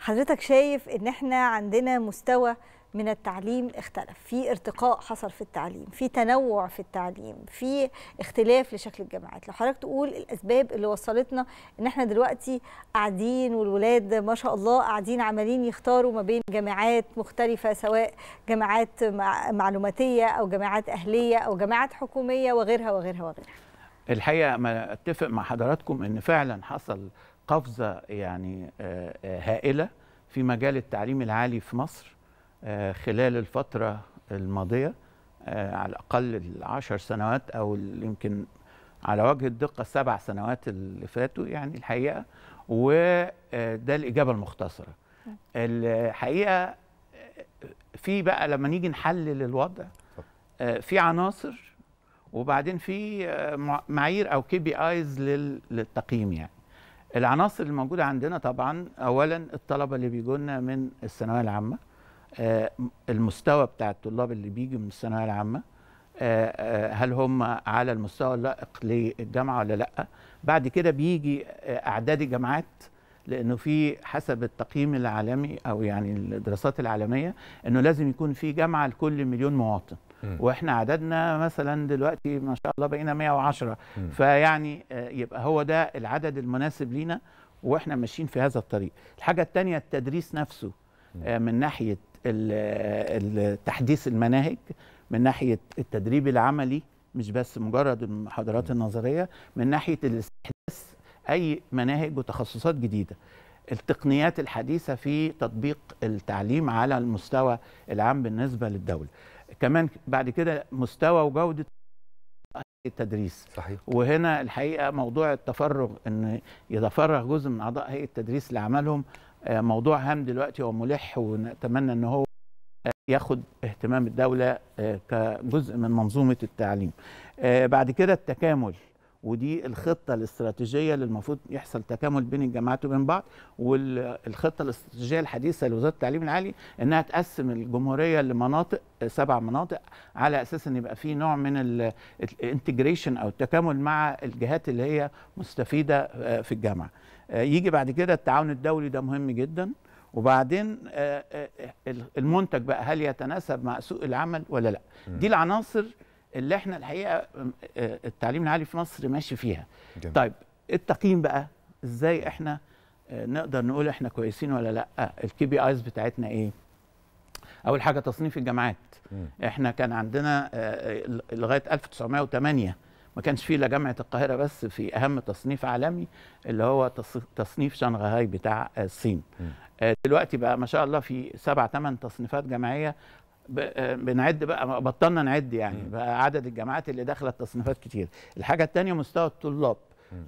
حضرتك شايف ان احنا عندنا مستوى من التعليم اختلف في ارتقاء حصل في التعليم في تنوع في التعليم في اختلاف لشكل الجامعات لو حضرتك تقول الاسباب اللي وصلتنا ان احنا دلوقتي قاعدين والولاد ما شاء الله قاعدين عمالين يختاروا ما بين جامعات مختلفه سواء جامعات معلوماتيه او جامعات اهليه او جامعات حكوميه وغيرها وغيرها وغيرها الحقيقه ما اتفق مع حضراتكم ان فعلا حصل قفزه يعني آه، آه، هائله في مجال التعليم العالي في مصر آه، خلال الفتره الماضيه على الاقل العشر سنوات او يمكن على وجه الدقه السبع سنوات اللي فاتوا يعني الحقيقه وده الاجابه المختصره الحقيقه في بقى لما نيجي نحلل الوضع في عناصر وبعدين في معايير او كي بي ايز للتقييم يعني العناصر الموجودة عندنا طبعا أولا الطلبة اللي بيجونا من الثانوية العامة آه، المستوى بتاع الطلاب اللي بيجوا من الثانوية العامة آه، آه، هل هم على المستوى اللائق للجامعة ولا لأ بعد كده بيجي أعداد الجامعات لأنه في حسب التقييم العالمي أو يعني الدراسات العالمية أنه لازم يكون في جامعة لكل مليون مواطن واحنا عددنا مثلا دلوقتي ما شاء الله بقينا 110 فيعني آه، يبقى هو ده العدد المناسب لينا واحنا ماشيين في هذا الطريق الحاجه الثانيه التدريس نفسه آه، من ناحيه تحديث المناهج من ناحيه التدريب العملي مش بس مجرد المحاضرات النظريه من ناحيه الاستحداث اي مناهج وتخصصات جديده التقنيات الحديثه في تطبيق التعليم على المستوى العام بالنسبه للدوله كمان بعد كده مستوى وجوده التدريس صحيح. وهنا الحقيقه موضوع التفرغ ان يتفرغ جزء من اعضاء هيئه التدريس لعملهم آه، موضوع هام دلوقتي وملح ونتمنى ان هو ياخد اهتمام الدوله آه، كجزء من منظومه التعليم آه، بعد كده التكامل ودي الخطه الاستراتيجيه اللي المفروض يحصل تكامل بين الجامعات وبين بعض والخطه الاستراتيجيه الحديثه لوزاره التعليم العالي انها تقسم الجمهوريه لمناطق سبع مناطق على اساس ان يبقى في نوع من الانتجريشن او التكامل مع الجهات اللي هي مستفيده آه، في الجامعه. آه، يجي بعد كده التعاون الدولي ده مهم جدا وبعدين آه، المنتج بقى هل يتناسب مع سوق العمل ولا لا؟ دي العناصر اللي احنا الحقيقه اه، التعليم العالي في مصر ماشي فيها جميل. طيب التقييم بقى ازاي احنا اه، نقدر نقول احنا كويسين ولا لا الكي بي ايز بتاعتنا ايه اول حاجه تصنيف الجامعات م. احنا كان عندنا اه، لغايه 1908 ما كانش فيه الا جامعه القاهره بس في اهم تصنيف عالمي اللي هو تصنيف شنغهاي بتاع الصين م. دلوقتي بقى ما شاء الله في سبع ثمان تصنيفات جامعيه آه، بنعد بقى بطلنا نعد يعني بقى عدد الجامعات اللي داخله التصنيفات كتير الحاجه الثانيه مستوى الطلاب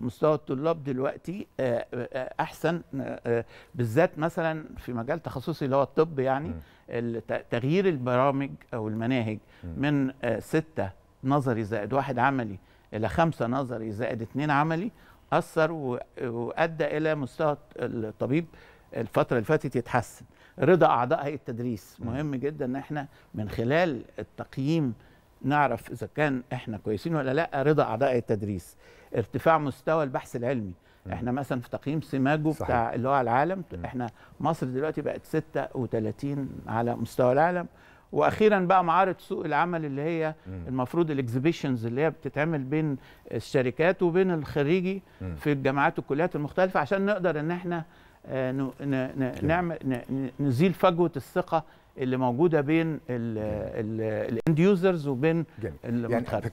مستوى الطلاب دلوقتي آه، آه، احسن بالذات مثلا في مجال تخصصي اللي هو الطب يعني تغيير البرامج او المناهج من سته نظري زائد واحد عملي الى خمسه نظري زائد اثنين عملي اثر وادى الى مستوى الطبيب الفتره اللي فاتت يتحسن رضا اعضاء هيئه التدريس مهم جدا ان احنا من خلال التقييم نعرف اذا كان احنا كويسين ولا لا رضا اعضاء هيئة التدريس ارتفاع مستوى البحث العلمي احنا مثلا في تقييم سيماجو صحيح. بتاع اللي هو على العالم احنا مصر دلوقتي بقت 36 على مستوى العالم واخيرا بقى معارض سوق العمل اللي هي المفروض الاكزيبيشنز اللي هي بتتعمل بين الشركات وبين الخريجي في الجامعات والكليات المختلفه عشان نقدر ان احنا آه، نعمل نزيل فجوه الثقه اللي موجوده بين الاند يوزرز وبين المتخرج يعني